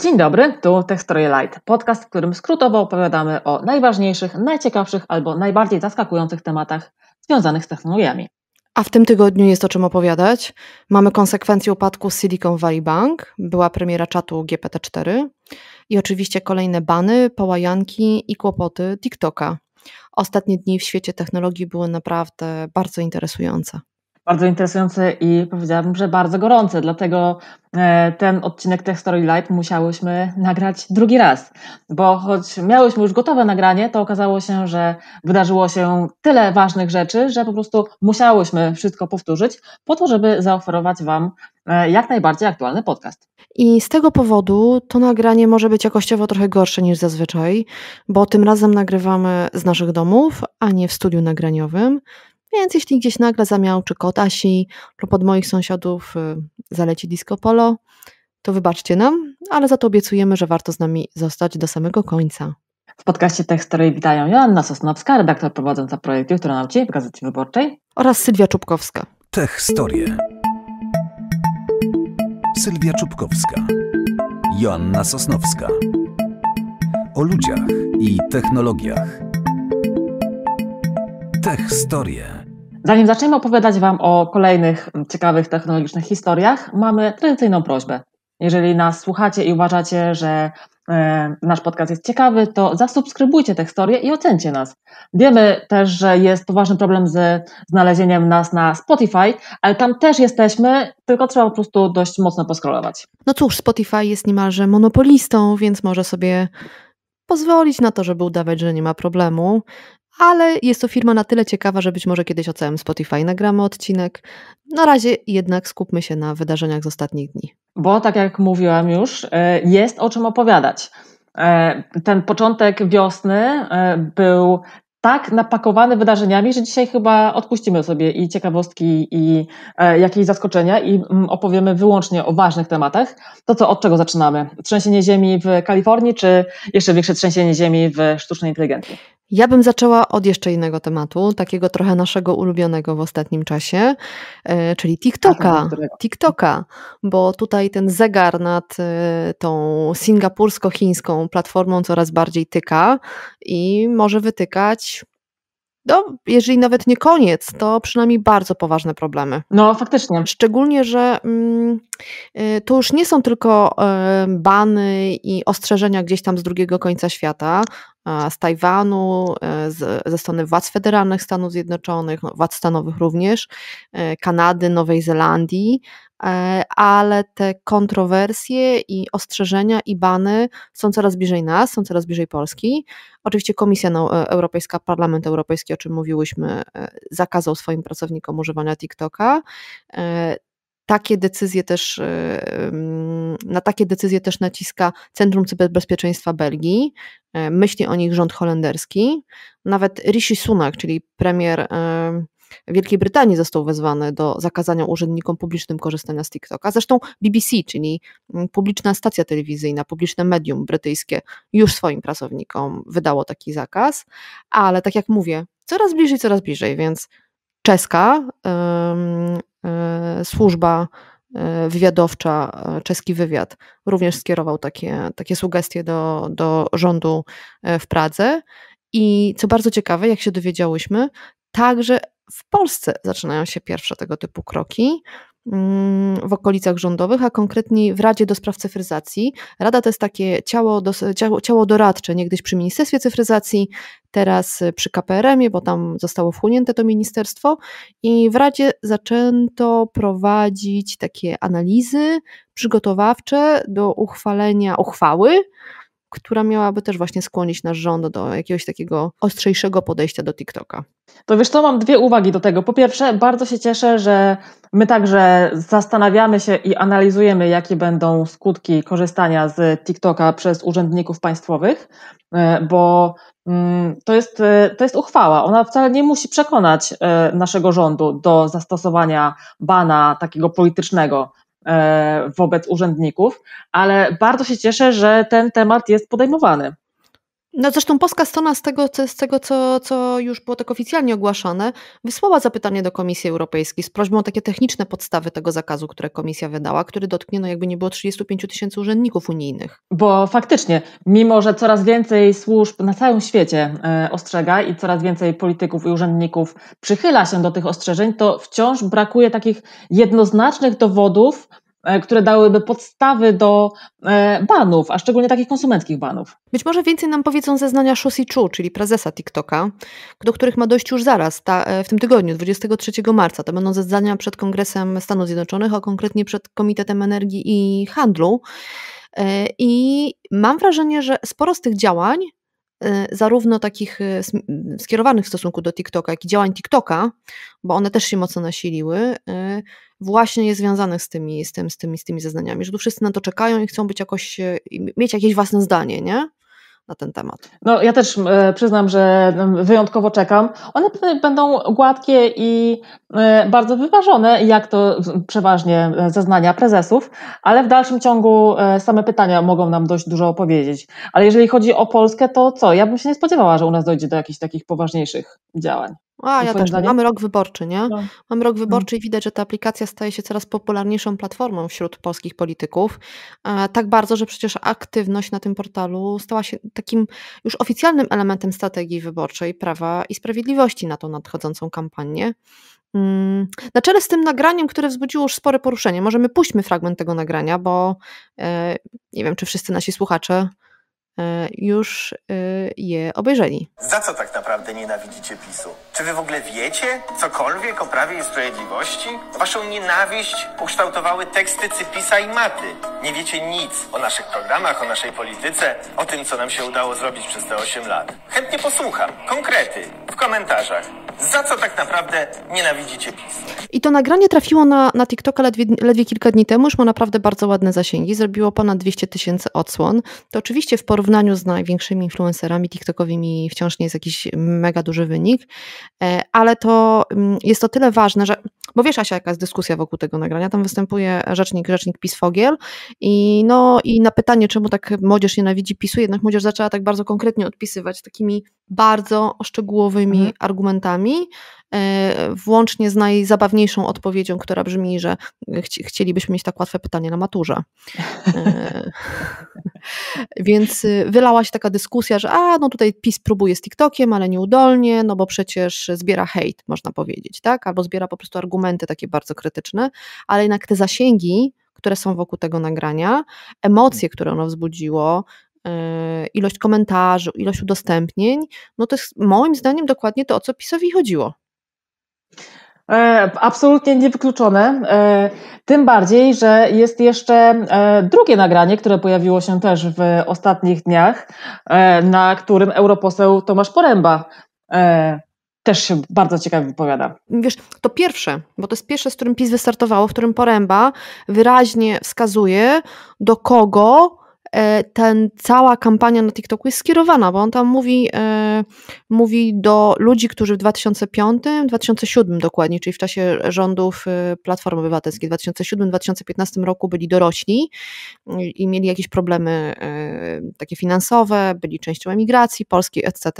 Dzień dobry, tu Techstroje Light, podcast, w którym skrótowo opowiadamy o najważniejszych, najciekawszych albo najbardziej zaskakujących tematach związanych z technologiami. A w tym tygodniu jest o czym opowiadać. Mamy konsekwencje upadku Silicon Valley Bank, była premiera czatu GPT-4 i oczywiście kolejne bany, połajanki i kłopoty TikToka. Ostatnie dni w świecie technologii były naprawdę bardzo interesujące. Bardzo interesujące i powiedziałabym, że bardzo gorące, dlatego e, ten odcinek Tech Story Live musiałyśmy nagrać drugi raz, bo choć miałyśmy już gotowe nagranie, to okazało się, że wydarzyło się tyle ważnych rzeczy, że po prostu musiałyśmy wszystko powtórzyć po to, żeby zaoferować Wam e, jak najbardziej aktualny podcast. I z tego powodu to nagranie może być jakościowo trochę gorsze niż zazwyczaj, bo tym razem nagrywamy z naszych domów, a nie w studiu nagraniowym. Więc jeśli gdzieś nagle zamiał, czy kotasi, lub od moich sąsiadów y, zaleci disco polo, to wybaczcie nam, ale za to obiecujemy, że warto z nami zostać do samego końca. W podcaście Story witają Joanna Sosnowska, redaktor prowadząca projekt Jutronauci w Gazecie Wyborczej oraz Sylwia Czubkowska. Tech Story. Sylwia Czubkowska. Joanna Sosnowska. O ludziach i technologiach. Tech Story. Zanim zaczniemy opowiadać Wam o kolejnych mm, ciekawych technologicznych historiach, mamy tradycyjną prośbę. Jeżeli nas słuchacie i uważacie, że e, nasz podcast jest ciekawy, to zasubskrybujcie tę historię i ocencie nas. Wiemy też, że jest poważny problem z znalezieniem nas na Spotify, ale tam też jesteśmy, tylko trzeba po prostu dość mocno poskrolować. No cóż, Spotify jest niemalże monopolistą, więc może sobie pozwolić na to, żeby udawać, że nie ma problemu ale jest to firma na tyle ciekawa, że być może kiedyś o całym Spotify nagramy odcinek. Na razie jednak skupmy się na wydarzeniach z ostatnich dni. Bo tak jak mówiłam już, e, jest o czym opowiadać. E, ten początek wiosny e, był tak napakowany wydarzeniami, że dzisiaj chyba odpuścimy sobie i ciekawostki, i jakieś zaskoczenia, i mm, opowiemy wyłącznie o ważnych tematach. To co, od czego zaczynamy? Trzęsienie ziemi w Kalifornii, czy jeszcze większe trzęsienie ziemi w sztucznej inteligencji? Ja bym zaczęła od jeszcze innego tematu, takiego trochę naszego ulubionego w ostatnim czasie, e, czyli TikToka. TikToka, bo tutaj ten zegar nad e, tą singapursko-chińską platformą coraz bardziej tyka i może wytykać no, jeżeli nawet nie koniec, to przynajmniej bardzo poważne problemy. No, faktycznie. Szczególnie, że mm, y, to już nie są tylko y, bany i ostrzeżenia gdzieś tam z drugiego końca świata, z Tajwanu, e, z, ze strony władz federalnych Stanów Zjednoczonych, no, władz stanowych również, e, Kanady, Nowej Zelandii, E, ale te kontrowersje i ostrzeżenia i bany są coraz bliżej nas, są coraz bliżej Polski. Oczywiście Komisja e, Europejska, Parlament Europejski, o czym mówiłyśmy, e, zakazał swoim pracownikom używania TikToka takie decyzje też, na takie decyzje też naciska Centrum Cyberbezpieczeństwa Belgii. Myśli o nich rząd holenderski. Nawet Rishi Sunak, czyli premier Wielkiej Brytanii został wezwany do zakazania urzędnikom publicznym korzystania z TikToka. Zresztą BBC, czyli mm, publiczna stacja telewizyjna, publiczne medium brytyjskie, już swoim pracownikom wydało taki zakaz, ale tak jak mówię, coraz bliżej, coraz bliżej, więc czeska yy, yy, służba e, wywiadowcza, e, czeski wywiad, również skierował takie, takie sugestie do, do rządu w Pradze. I co bardzo ciekawe, jak się dowiedziałyśmy, Także w Polsce zaczynają się pierwsze tego typu kroki mm, w okolicach rządowych, a konkretniej w Radzie do Spraw Cyfryzacji. Rada to jest takie ciało, do, ciało, ciało doradcze, niegdyś przy Ministerstwie Cyfryzacji, teraz przy KPRM-ie, bo tam zostało wchłonięte to ministerstwo i w Radzie zaczęto prowadzić takie analizy przygotowawcze do uchwalenia uchwały, która miałaby też właśnie skłonić nasz rząd do jakiegoś takiego ostrzejszego podejścia do TikToka. To wiesz, to mam dwie uwagi do tego. Po pierwsze, bardzo się cieszę, że my także zastanawiamy się i analizujemy, jakie będą skutki korzystania z TikToka przez urzędników państwowych, e, bo mm, to jest, e, to jest uchwała. Ona wcale nie musi przekonać e, naszego rządu do zastosowania bana takiego politycznego E, wobec urzędników, ale bardzo się cieszę, że ten temat jest podejmowany. No zresztą Polska strona z tego, z tego co, co już było tak oficjalnie ogłaszane, wysłała zapytanie do Komisji Europejskiej z prośbą o takie techniczne podstawy tego zakazu, które Komisja wydała, który dotknie no jakby nie było 35 tysięcy urzędników unijnych. Bo faktycznie, mimo że coraz więcej służb na całym świecie e, ostrzega i coraz więcej polityków i urzędników przychyla się do tych ostrzeżeń, to wciąż brakuje takich jednoznacznych dowodów E, które dałyby podstawy do e, banów, a szczególnie takich konsumenckich banów. Być może więcej nam powiedzą zeznania Shosi Chu, czyli prezesa TikToka, do których ma dojść już zaraz, ta, e, w tym tygodniu, 23 marca. To będą zeznania przed Kongresem Stanów Zjednoczonych, a konkretnie przed Komitetem Energii i Handlu. I mam wrażenie, że sporo z tych działań, zarówno takich skierowanych w stosunku do TikToka, jak i działań TikToka, bo one też się mocno nasiliły, właśnie jest związanych z tymi, z, tym, z, tymi, z tymi zeznaniami, że tu wszyscy na to czekają i chcą być jakoś, e, mieć jakieś własne zdanie, nie? na ten temat. No, ja też e, przyznam, że wyjątkowo czekam. One będą gładkie i e, bardzo wyważone, jak to przeważnie e, zeznania prezesów, ale w dalszym ciągu e, same pytania mogą nam dość dużo opowiedzieć. Ale jeżeli chodzi o Polskę, to co? Ja bym się nie spodziewała, że u nas dojdzie do jakichś takich poważniejszych działań. A, ja też. Mamy rok wyborczy, nie? No. Mamy rok wyborczy no. i widać, że ta aplikacja staje się coraz popularniejszą platformą wśród polskich polityków. E, tak bardzo, że przecież aktywność na tym portalu stała się takim już oficjalnym elementem strategii wyborczej Prawa i Sprawiedliwości na tą nadchodzącą kampanię. Mm, na czele z tym nagraniem, które wzbudziło już spore poruszenie, możemy puśćmy fragment tego nagrania, bo e, nie wiem, czy wszyscy nasi słuchacze E, już e, je obejrzeli. Za co tak naprawdę nienawidzicie PiSu? Czy wy w ogóle wiecie cokolwiek o Prawie i Sprawiedliwości? Waszą nienawiść ukształtowały teksty Cypisa i Maty. Nie wiecie nic o naszych programach, o naszej polityce, o tym, co nam się udało zrobić przez te 8 lat. Chętnie posłucham. Konkrety w komentarzach za co tak naprawdę nienawidzicie PiSu. I to nagranie trafiło na, na TikToka ledwie, ledwie kilka dni temu, już ma naprawdę bardzo ładne zasięgi, zrobiło ponad 200 tysięcy odsłon. To oczywiście w porównaniu z największymi influencerami TikTokowymi wciąż nie jest jakiś mega duży wynik, e, ale to mm, jest to tyle ważne, że bo wiesz, Asia, jaka jest dyskusja wokół tego nagrania. Tam występuje rzecznik, rzecznik PiS Fogiel i, no, i na pytanie, czemu tak młodzież nienawidzi PiSu, jednak młodzież zaczęła tak bardzo konkretnie odpisywać takimi bardzo szczegółowymi mhm. argumentami, E, włącznie z najzabawniejszą odpowiedzią, która brzmi, że chci chcielibyśmy mieć tak łatwe pytanie na maturze. E, więc y, wylała się taka dyskusja, że a, no tutaj PiS próbuje z TikTokiem, ale nieudolnie, no bo przecież zbiera hejt, można powiedzieć, tak? Albo zbiera po prostu argumenty takie bardzo krytyczne, ale jednak te zasięgi, które są wokół tego nagrania, emocje, które ono wzbudziło, e, ilość komentarzy, ilość udostępnień, no to jest moim zdaniem dokładnie to, o co PiSowi chodziło. E, absolutnie niewykluczone. E, tym bardziej, że jest jeszcze e, drugie nagranie, które pojawiło się też w ostatnich dniach, na którym europoseł Tomasz Poręba też się bardzo ciekawie wypowiada. Wiesz, to pierwsze, bo to jest pierwsze, z którym PiS wystartowało, w którym Poręba wyraźnie wskazuje, do kogo E, ten cała kampania na TikToku jest skierowana, bo on tam mówi, e, mówi do ludzi, którzy w 2005, 2007 dokładnie, czyli w czasie rządów e, Platformy Obywatelskiej, 2007-2015 roku byli dorośli i mieli jakieś problemy takie finansowe, byli częścią emigracji polskiej, etc.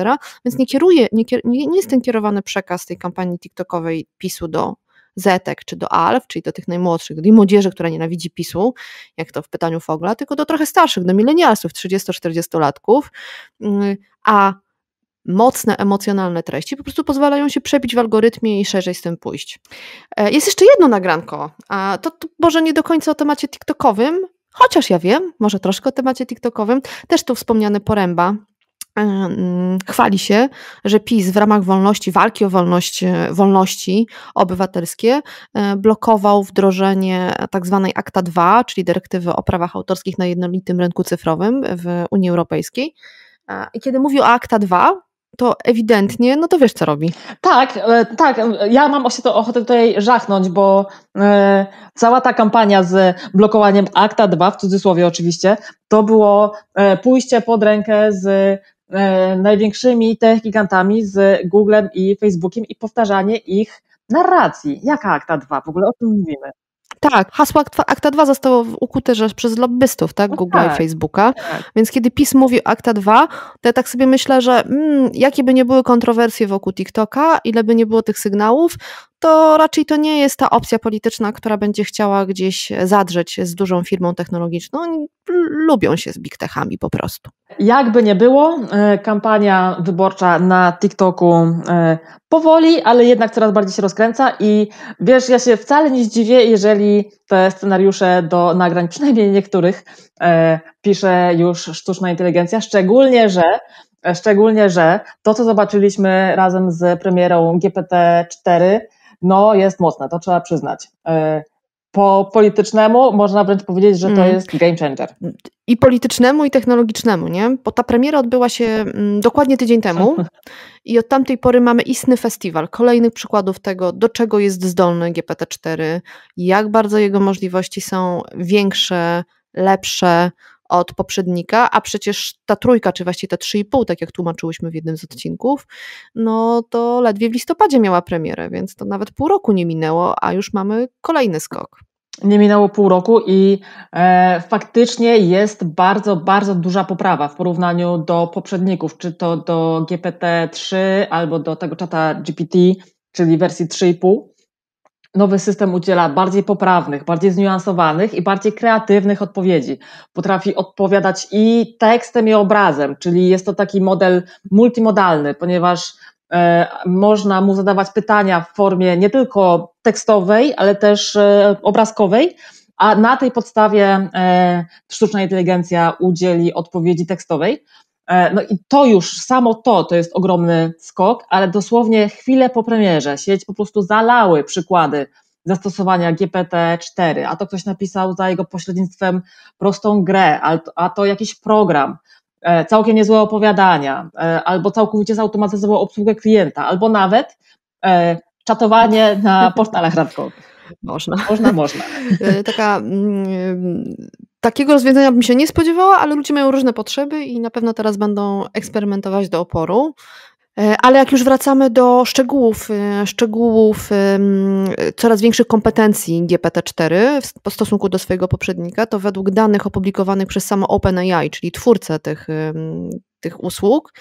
Więc nie kieruje, nie, nie, nie jest ten kierowany przekaz tej kampanii TikTokowej PiSu do Zetek czy do ALF, czyli do tych najmłodszych, do tej młodzieży, która nienawidzi PiSu, jak to w pytaniu Fogla, tylko do trochę starszych, do milenialsów, 30-40-latków, a mocne emocjonalne treści po prostu pozwalają się przebić w algorytmie i szerzej z tym pójść. E, jest jeszcze jedno nagranko, a to, to może nie do końca o temacie TikTokowym, Chociaż ja wiem, może troszkę o temacie TikTokowym, też tu wspomniany Poręba, E, chwali się, że PiS w ramach wolności, walki o wolność, e, wolności obywatelskie e, blokował wdrożenie tak zwanej Akta 2, czyli dyrektywy o prawach autorskich na jednolitym rynku cyfrowym w Unii Europejskiej. I kiedy mówi o Akta 2, to ewidentnie, no to wiesz, co robi. Tak, tak. Ja mam to ochotę tutaj żachnąć, bo cała ta kampania z blokowaniem akta 2, w cudzysłowie oczywiście, to było pójście pod rękę z E, największymi tech gigantami z Googlem i Facebookiem i powtarzanie ich narracji. Jaka akta 2? W ogóle o tym mówimy. Tak, hasło Akta 2 zostało ukute że przez lobbystów, tak, no Googlea Google tak, i Facebooka. Tak. Więc kiedy PiS mówi Akta 2, to ja tak sobie myślę, że mm, jakie by nie były kontrowersje wokół TikToka, ile by nie było tych sygnałów, to raczej to nie jest ta opcja polityczna, która będzie chciała gdzieś zadrzeć z dużą firmą technologiczną. Oni lubią się z big techami po prostu. Jakby nie było, e, kampania wyborcza na TikToku e, powoli, ale jednak coraz bardziej się rozkręca i wiesz, ja się wcale nie zdziwię, jeżeli te scenariusze do nagrań, przynajmniej niektórych, e, pisze już sztuczna inteligencja, szczególnie, że Szczególnie, że to, co zobaczyliśmy razem z premierą GPT-4, no jest mocne, to trzeba przyznać. E, po politycznemu można wręcz powiedzieć, że to mm. jest game changer. I politycznemu, i technologicznemu, nie? Bo ta premiera odbyła się mm, dokładnie tydzień temu i od tamtej pory mamy istny festiwal kolejnych przykładów tego, do czego jest zdolny GPT-4, jak bardzo jego możliwości są większe, lepsze, od poprzednika, a przecież ta trójka, czy właściwie ta pół, tak jak tłumaczyłyśmy w jednym z odcinków, no to ledwie w listopadzie miała premierę, więc to nawet pół roku nie minęło, a już mamy kolejny skok nie minęło pół roku i e, faktycznie jest bardzo, bardzo duża poprawa w porównaniu do poprzedników, czy to do GPT-3 albo do tego czata GPT, czyli wersji pół. Nowy system udziela bardziej poprawnych, bardziej zniuansowanych i bardziej kreatywnych odpowiedzi. Potrafi odpowiadać i tekstem, i obrazem, czyli jest to taki model multimodalny, ponieważ e, można mu zadawać pytania w formie nie tylko tekstowej, ale też e, obrazkowej, a na tej podstawie e, sztuczna inteligencja udzieli odpowiedzi tekstowej. E, no i to już, samo to, to jest ogromny skok, ale dosłownie chwilę po premierze sieć po prostu zalały przykłady zastosowania GPT-4, a to ktoś napisał za jego pośrednictwem prostą grę, a to jakiś program, e, całkiem niezłe opowiadania, e, albo całkowicie zautomatyzował obsługę klienta, albo nawet czatowanie na portalach radkowych. Można. Można, można. Taka mm, Takiego rozwiązania bym się nie spodziewała, ale ludzie mają różne potrzeby i na pewno teraz będą eksperymentować do oporu. E, ale jak już wracamy do szczegółów, e, szczegółów coraz większych kompetencji GPT-4 w stosunku do swojego poprzednika, to według danych opublikowanych przez samo OpenAI, czyli twórcę tych, tych usług,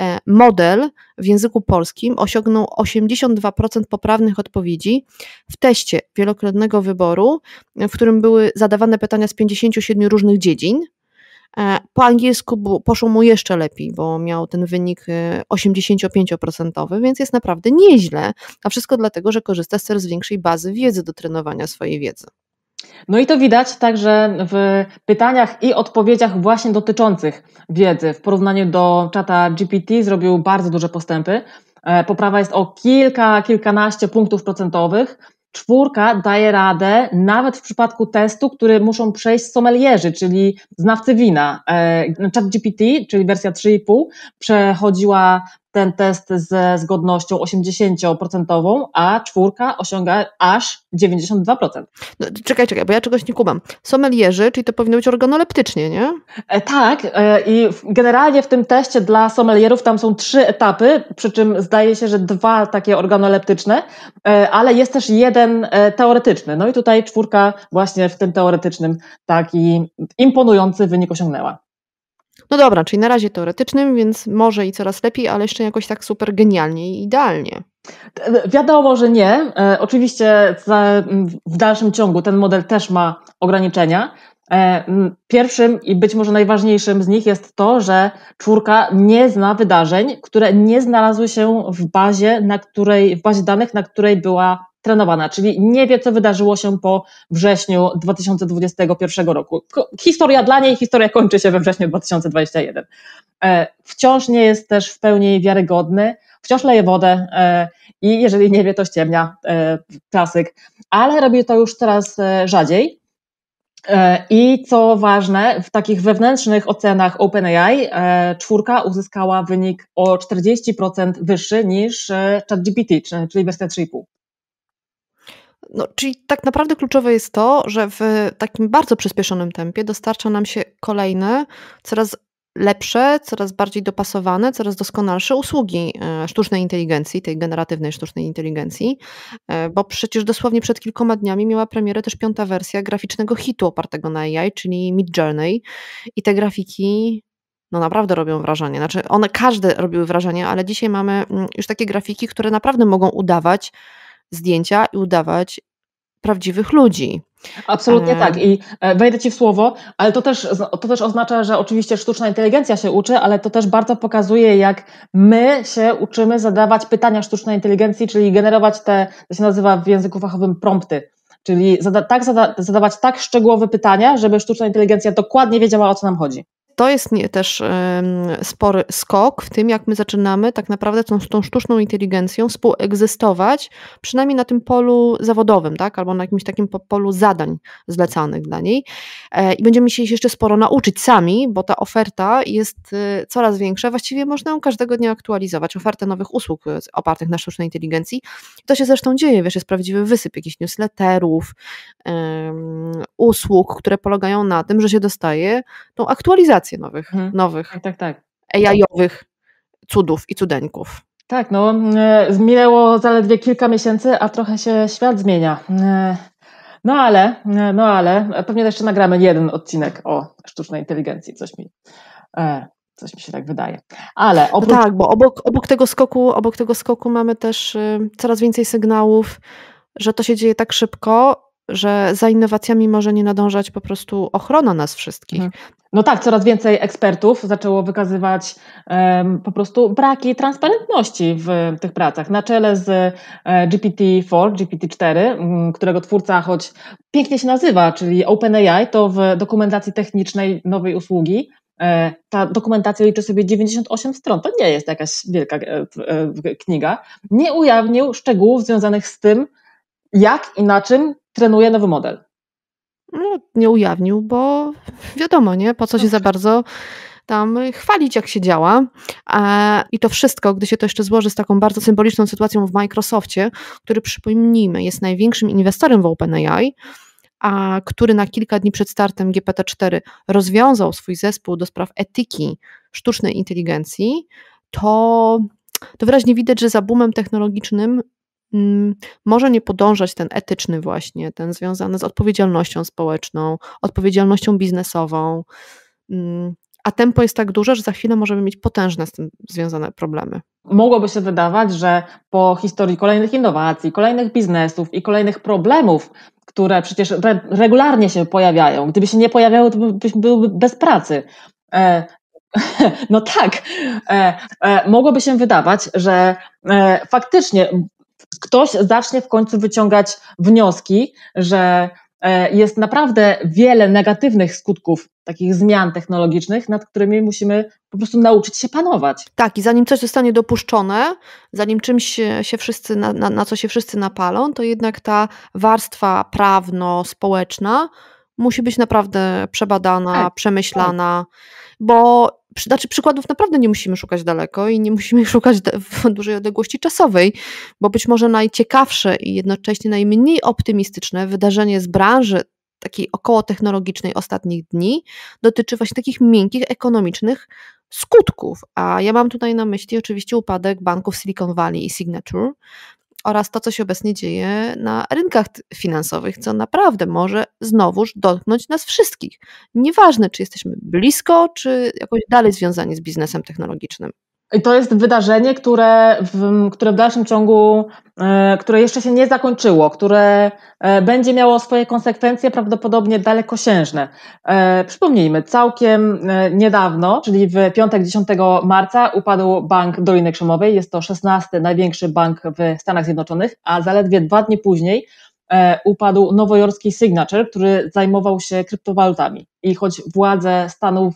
e, model w języku polskim osiągnął 82% poprawnych odpowiedzi w teście wielokrotnego wyboru, w którym były zadawane pytania z 57 różnych dziedzin E, po angielsku poszło mu jeszcze lepiej, bo miał ten wynik 85%, e, więc jest naprawdę nieźle, a wszystko dlatego, że korzysta z coraz większej bazy wiedzy do trenowania swojej wiedzy. No i to widać także w pytaniach i odpowiedziach właśnie dotyczących wiedzy. W porównaniu do czata GPT zrobił bardzo duże postępy. E, poprawa jest o kilka, kilkanaście punktów procentowych. Czwórka daje radę nawet w przypadku testu, który muszą przejść sommelierzy, czyli znawcy wina. E, ChatGPT, czyli wersja 3,5, przechodziła ten test ze zgodnością 80%, a czwórka osiąga aż 92%. No, czekaj, czekaj, bo ja czegoś nie kumam. Sommelierzy, czyli to powinno być organoleptycznie, nie? E, tak e, i generalnie w tym teście dla sommelierów tam są trzy etapy, przy czym zdaje się, że dwa takie organoleptyczne, e, ale jest też jeden e, teoretyczny. No i tutaj czwórka właśnie w tym teoretycznym taki imponujący wynik osiągnęła. No dobra, czyli na razie teoretycznym, więc może i coraz lepiej, ale jeszcze jakoś tak super genialnie i idealnie. E, wiadomo, że nie. E, oczywiście w dalszym ciągu ten model też ma ograniczenia. E, pierwszym i być może najważniejszym z nich jest to, że czwórka nie zna wydarzeń, które nie znalazły się w bazie, na której, w bazie danych, na której była trenowana, czyli nie wie, co wydarzyło się po wrześniu 2021 roku. Historia dla niej, historia kończy się we wrześniu 2021. E, wciąż nie jest też w pełni wiarygodny, wciąż leje wodę e, i jeżeli nie wie, to ściemnia, e, klasyk, ale robi to już teraz rzadziej. I co ważne, w takich wewnętrznych ocenach OpenAI czwórka uzyskała wynik o 40% wyższy niż ChatGPT, czyli wersja 3,5. No, czyli tak naprawdę kluczowe jest to, że w takim bardzo przyspieszonym tempie dostarcza nam się kolejne, coraz lepsze, coraz bardziej dopasowane, coraz doskonalsze usługi e, sztucznej inteligencji, tej generatywnej sztucznej inteligencji, e, bo przecież dosłownie przed kilkoma dniami miała premierę też piąta wersja graficznego hitu opartego na AI, czyli Mid Journey i te grafiki no naprawdę robią wrażenie. Znaczy one każde robiły wrażenie, ale dzisiaj mamy mm, już takie grafiki, które naprawdę mogą udawać zdjęcia i udawać prawdziwych ludzi. Absolutnie e... tak i e, wejdę Ci w słowo, ale to też, to też oznacza, że oczywiście sztuczna inteligencja się uczy, ale to też bardzo pokazuje, jak my się uczymy zadawać pytania sztucznej inteligencji, czyli generować te, to się nazywa w języku fachowym prompty, czyli zada, tak, zada, zadawać tak szczegółowe pytania, żeby sztuczna inteligencja dokładnie wiedziała, o co nam chodzi to jest nie, też spory skok w tym, jak my zaczynamy tak naprawdę tą, tą sztuczną inteligencją współegzystować, przynajmniej na tym polu zawodowym, tak? albo na jakimś takim polu zadań zlecanych dla niej. E, I będziemy się jeszcze sporo nauczyć sami, bo ta oferta jest e, coraz większa. Właściwie można ją każdego dnia aktualizować, ofertę nowych usług e, opartych na sztucznej inteligencji. To się zresztą dzieje, wiesz, jest prawdziwy wysyp jakichś newsletterów, usług, które polegają na tym, że się dostaje tą aktualizację nowych, mhm. nowych tak, tak, tak. AI-owych cudów i cudeńków. Tak, no mm, e, minęło zaledwie kilka miesięcy, a trochę się świat zmienia. E, no ale, e, no ale, pewnie jeszcze nagramy jeden odcinek o sztucznej inteligencji, coś mi, coś mi się tak wydaje. Ale no oprócz... tak, bo obok, obok, tego skoku, obok tego skoku mamy też y, coraz więcej sygnałów, że to się dzieje tak szybko, że za innowacjami może nie nadążać po prostu ochrona nas wszystkich. Mhm. No tak, coraz więcej ekspertów zaczęło wykazywać um, po prostu braki transparentności w tych pracach. Na czele z GPT-4, e, GPT-4, mm, którego twórca choć pięknie się nazywa, czyli OpenAI, to w dokumentacji technicznej nowej usługi e, ta dokumentacja liczy sobie 98 stron, to nie jest jakaś wielka e, kniga, nie ujawnił szczegółów związanych z tym, jak i na czym trenuje nowy model? No, nie ujawnił, bo wiadomo, nie? Po co się za no tak. bardzo tam chwalić, jak się działa. E, I to wszystko, gdy się to jeszcze złoży z taką bardzo symboliczną sytuacją w Microsoftie, który przypomnijmy, jest największym inwestorem w OpenAI, a który na kilka dni przed startem GPT-4 rozwiązał swój zespół do spraw etyki sztucznej inteligencji, to, to wyraźnie widać, że za boomem technologicznym Mm, może nie podążać ten etyczny właśnie, ten związany z odpowiedzialnością społeczną, odpowiedzialnością biznesową, mm, a tempo jest tak duże, że za chwilę możemy mieć potężne z tym związane problemy. Mogłoby się wydawać, że po historii kolejnych innowacji, kolejnych biznesów i kolejnych problemów, które przecież re regularnie się pojawiają, gdyby się nie pojawiały, to byśmy byli bez pracy. E no tak, e, e, mogłoby się wydawać, że e, faktycznie ktoś zacznie w końcu wyciągać wnioski, że e, jest naprawdę wiele negatywnych skutków takich zmian technologicznych, nad którymi musimy po prostu nauczyć się panować. Tak, i zanim coś zostanie dopuszczone, zanim czymś się wszyscy, na, na, na co się wszyscy napalą, to jednak ta warstwa prawno-społeczna musi być naprawdę przebadana, tak, tak. przemyślana, tak. bo znaczy, przykładów naprawdę nie musimy szukać daleko i nie musimy szukać w dużej odległości czasowej, bo być może najciekawsze i jednocześnie najmniej optymistyczne wydarzenie z branży takiej około technologicznej ostatnich dni dotyczy właśnie takich miękkich ekonomicznych skutków. A ja mam tutaj na myśli oczywiście upadek banków Silicon Valley i Signature, oraz to, co się obecnie dzieje na rynkach finansowych, co naprawdę może znowuż dotknąć nas wszystkich. Nieważne, czy jesteśmy blisko, czy jakoś dalej związani z biznesem technologicznym. I to jest wydarzenie, które w, które w dalszym ciągu, e, które jeszcze się nie zakończyło, które e, będzie miało swoje konsekwencje prawdopodobnie dalekosiężne. E, przypomnijmy, całkiem niedawno, czyli w piątek 10 marca upadł Bank Doliny Krzemowej, jest to 16 największy bank w Stanach Zjednoczonych, a zaledwie dwa dni później upadł nowojorski Signature, który zajmował się kryptowalutami. I choć władze Stanów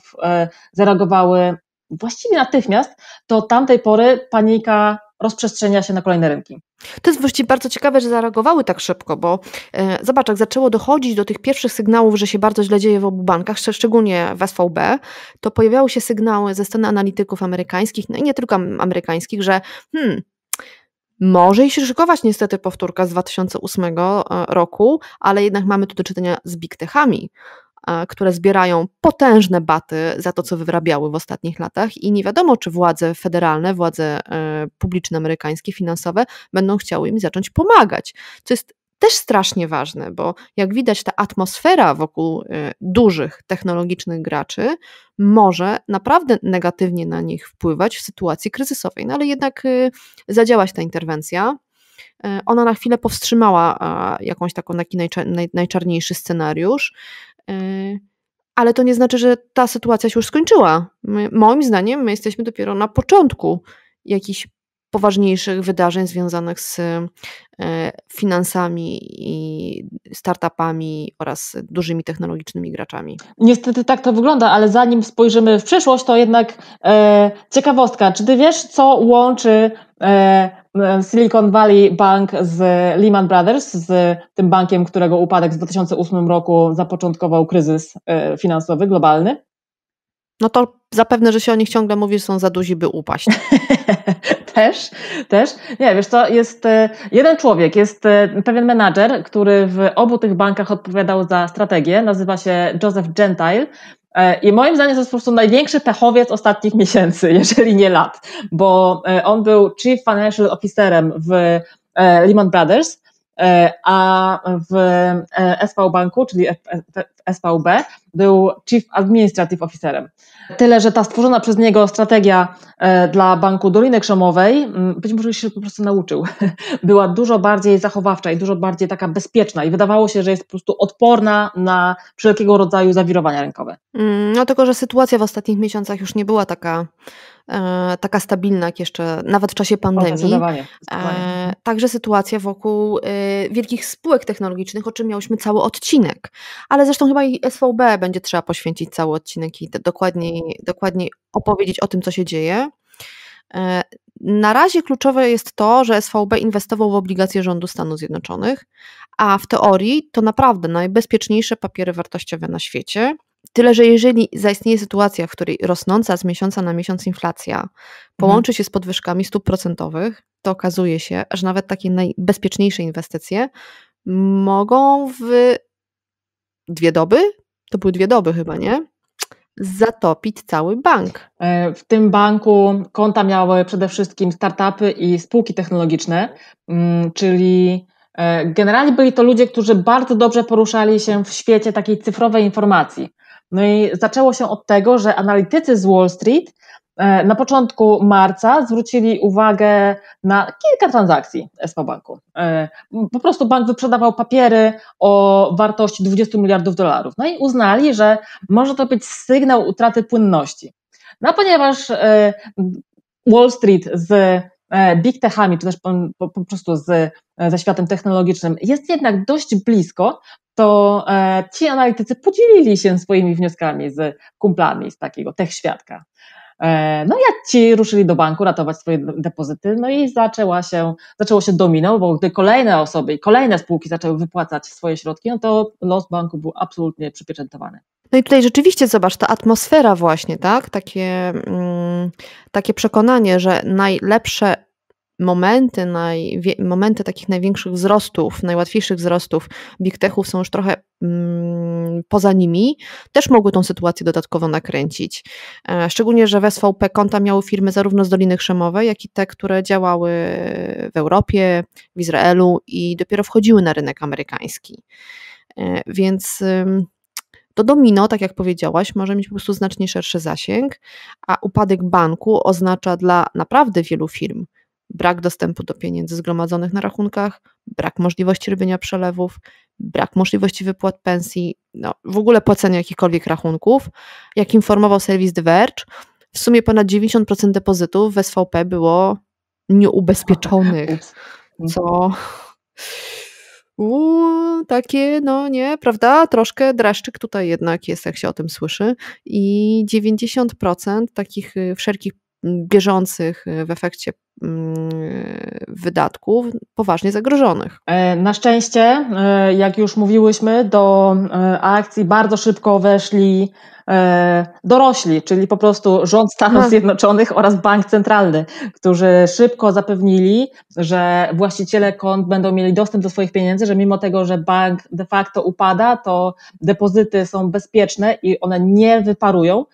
zareagowały właściwie natychmiast, to tamtej pory panika rozprzestrzenia się na kolejne rynki. To jest właściwie bardzo ciekawe, że zareagowały tak szybko, bo e, zobacz, jak zaczęło dochodzić do tych pierwszych sygnałów, że się bardzo źle dzieje w obu bankach, szczególnie w SVB, to pojawiały się sygnały ze strony analityków amerykańskich, no i nie tylko amerykańskich, że hmm, może i się szykować niestety powtórka z 2008 e, roku, ale jednak mamy tu do czynienia z big techami, E, które zbierają potężne baty za to, co wyrabiały w ostatnich latach, i nie wiadomo, czy władze federalne, władze e, publiczne amerykańskie, finansowe będą chciały im zacząć pomagać. Co jest też strasznie ważne, bo jak widać, ta atmosfera wokół e, dużych technologicznych graczy może naprawdę negatywnie na nich wpływać w sytuacji kryzysowej. No ale jednak zadziałać ta interwencja. Ona na chwilę powstrzymała jakąś taką taki najczarniejszy scenariusz, Y, ale to nie znaczy, że ta sytuacja się już skończyła. My, moim zdaniem my jesteśmy dopiero na początku jakichś poważniejszych wydarzeń związanych z y, finansami i startupami oraz dużymi technologicznymi graczami. Niestety tak to wygląda, ale zanim spojrzymy w przyszłość, to jednak e, ciekawostka. Czy ty wiesz, co łączy e, Silicon Valley Bank z Lehman Brothers, z tym bankiem, którego upadek w 2008 roku zapoczątkował kryzys e, finansowy globalny. No to zapewne, że się o nich ciągle mówi, że są za duzi, by upaść. też, też. Nie, wiesz to jest e, jeden człowiek, jest e, pewien menadżer, który w obu tych bankach odpowiadał za strategię, nazywa się Joseph Gentile E, I moim zdaniem to jest po prostu największy pechowiec ostatnich miesięcy, jeżeli nie lat, bo e, on był Chief Financial Officerem w e, Lehman Brothers, a w SV Banku, czyli SVB, był Chief Administrative Officerem. Tyle, że ta stworzona przez niego strategia e, dla Banku Doliny Krzemowej, mm, być może się po prostu nauczył, była dużo bardziej zachowawcza i dużo bardziej taka bezpieczna i wydawało się, że jest po prostu odporna na wszelkiego rodzaju zawirowania rynkowe. Mm, no tylko, że sytuacja w ostatnich miesiącach już nie była taka E, taka stabilna jak jeszcze, nawet w czasie pandemii. E, także sytuacja wokół e, wielkich spółek technologicznych, o czym miałyśmy cały odcinek. Ale zresztą chyba i SVB będzie trzeba poświęcić cały odcinek i dokładniej, dokładniej opowiedzieć o tym, co się dzieje. Na razie kluczowe jest to, że SVB inwestował w obligacje rządu Stanów Zjednoczonych, a w teorii to naprawdę najbezpieczniejsze papiery wartościowe na świecie. Tyle, że jeżeli zaistnieje sytuacja, w której rosnąca z miesiąca na miesiąc inflacja połączy mhm. się z podwyżkami stóp procentowych, to okazuje się, że nawet takie najbezpieczniejsze inwestycje mogą w dwie doby, to były dwie doby chyba, nie? Zatopić cały bank. E, w tym banku konta miały przede wszystkim startupy i spółki technologiczne, mm, czyli e, generalnie byli to ludzie, którzy bardzo dobrze poruszali się w świecie takiej cyfrowej informacji. No i zaczęło się od tego, że analitycy z Wall Street e, na początku marca zwrócili uwagę na kilka transakcji SPA Banku. E, po prostu bank wyprzedawał papiery o wartości 20 miliardów dolarów. No i uznali, że może to być sygnał utraty płynności. No ponieważ e, Wall Street z E, big techami, czy też po, po prostu z, e, ze światem technologicznym jest jednak dość blisko, to e, ci analitycy podzielili się swoimi wnioskami z kumplami z takiego tech świadka. No jak ci ruszyli do banku ratować swoje depozyty, no i zaczęła się, zaczęło się domino, bo gdy kolejne osoby i kolejne spółki zaczęły wypłacać swoje środki, no to los banku był absolutnie przypieczętowany. No i tutaj rzeczywiście zobacz, ta atmosfera właśnie, tak? Takie, mm, takie przekonanie, że najlepsze momenty, naj, momenty takich największych wzrostów, najłatwiejszych wzrostów big techów są już trochę mm, poza nimi, też mogły tą sytuację dodatkowo nakręcić. E, szczególnie, że w SVP konta miały firmy zarówno z Doliny Krzemowej, jak i te, które działały w Europie, w Izraelu i dopiero wchodziły na rynek amerykański. E, więc to domino, tak jak powiedziałaś, może mieć po prostu znacznie szerszy zasięg, a upadek banku oznacza dla naprawdę wielu firm brak dostępu do pieniędzy zgromadzonych na rachunkach, brak możliwości robienia przelewów, brak możliwości wypłat pensji, no, w ogóle płacenia jakichkolwiek rachunków. Jak informował serwis The Verge, w sumie ponad 90% depozytów w SVP było nieubezpieczonych, mm. co Uuu, takie, no nie, prawda? Troszkę dreszczyk tutaj jednak jest, jak się o tym słyszy. I 90% takich y, wszelkich bieżących e, w efekcie mm, wydatków poważnie zagrożonych. E, na szczęście, e, jak już mówiłyśmy, do akcji bardzo szybko weszli dorośli, czyli po prostu rząd Stanów tak. Zjednoczonych oraz bank centralny, którzy szybko zapewnili, że właściciele kont będą mieli dostęp do swoich pieniędzy, że mimo tego, że bank de facto upada, to depozyty są bezpieczne i one nie wyparują.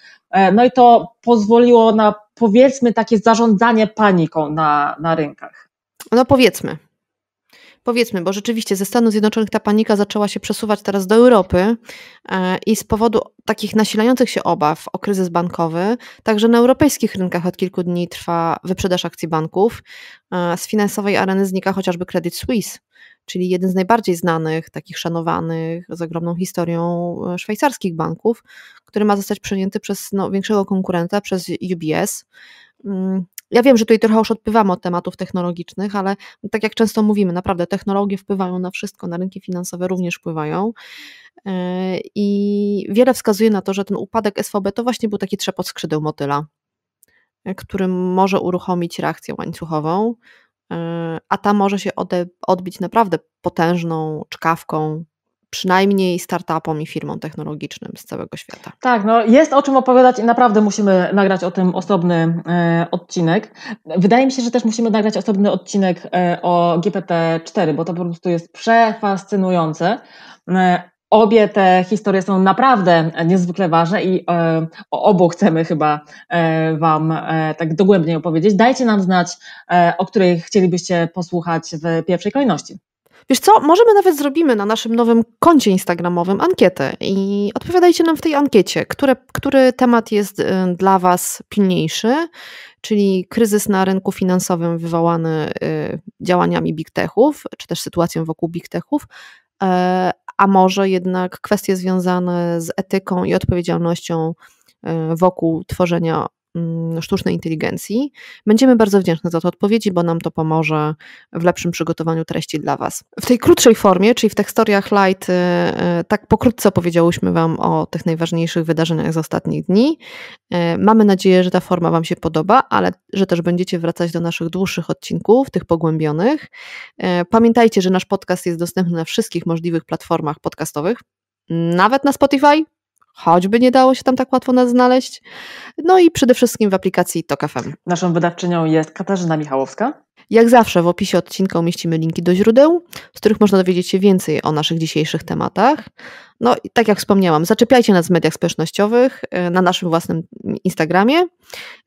No i to pozwoliło na powiedzmy takie zarządzanie paniką na, na rynkach? No powiedzmy. Powiedzmy, bo rzeczywiście ze Stanów Zjednoczonych ta panika zaczęła się przesuwać teraz do Europy e, i z powodu takich nasilających się obaw o kryzys bankowy, także na europejskich rynkach od kilku dni trwa wyprzedaż akcji banków. E, z finansowej areny znika chociażby Credit Suisse, czyli jeden z najbardziej znanych, takich szanowanych, z ogromną historią e, szwajcarskich banków, który ma zostać przejęty przez no, większego konkurenta, przez UBS. Mm, ja wiem, że tutaj trochę już odpływamy od tematów technologicznych, ale tak jak często mówimy, naprawdę technologie wpływają na wszystko, na rynki finansowe również wpływają. E, I wiele wskazuje na to, że ten upadek SVB to właśnie był taki trzepot skrzydeł motyla, e, który może uruchomić reakcję łańcuchową, a ta może się odbić naprawdę potężną czkawką przynajmniej startupom i firmom technologicznym z całego świata. Tak, no jest o czym opowiadać i naprawdę musimy nagrać o tym osobny e, odcinek. Wydaje mi się, że też musimy nagrać osobny odcinek e, o GPT-4, bo to po prostu jest przefascynujące. E, Obie te historie są naprawdę niezwykle ważne i e, o obu chcemy chyba e, Wam e, tak dogłębnie opowiedzieć. Dajcie nam znać, o której chcielibyście posłuchać w pierwszej kolejności. Wiesz co, może my nawet zrobimy na naszym nowym koncie instagramowym ankietę i odpowiadajcie nam w tej ankiecie, które, który temat jest y, dla Was pilniejszy, czyli kryzys na rynku finansowym wywołany y, działaniami big techów, czy też sytuacją wokół big techów, a może jednak kwestie związane z etyką i odpowiedzialnością e, wokół tworzenia Mm, sztucznej inteligencji. Będziemy bardzo wdzięczni za te odpowiedzi, bo nam to pomoże w lepszym przygotowaniu treści dla Was. W tej krótszej formie, czyli w tekstoriach light, y, y, tak pokrótce opowiedziałyśmy Wam o tych najważniejszych wydarzeniach z ostatnich dni. Y, mamy nadzieję, że ta forma Wam się podoba, ale że też będziecie wracać do naszych dłuższych odcinków, tych pogłębionych. Pamiętajcie, że nasz podcast jest dostępny na wszystkich możliwych platformach podcastowych, nawet na Spotify, choćby nie dało się tam tak łatwo nas znaleźć. No i przede wszystkim w aplikacji Tok FM. Naszą wydawczynią jest Katarzyna Michałowska. Jak zawsze w opisie odcinka umieścimy linki do źródeł, z których można dowiedzieć się więcej o naszych dzisiejszych tematach. No i tak jak wspomniałam, zaczepiajcie nas w mediach społecznościowych, e, na naszym własnym Instagramie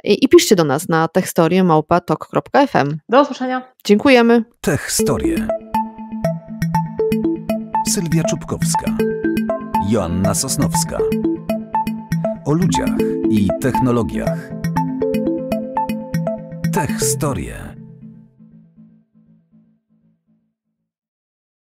i, i piszcie do nas na techstoriemałpatok.fm. Do usłyszenia. Dziękujemy. Techstorie. Sylwia Czubkowska. Joanna Sosnowska. O ludziach i technologiach. Tech Storie.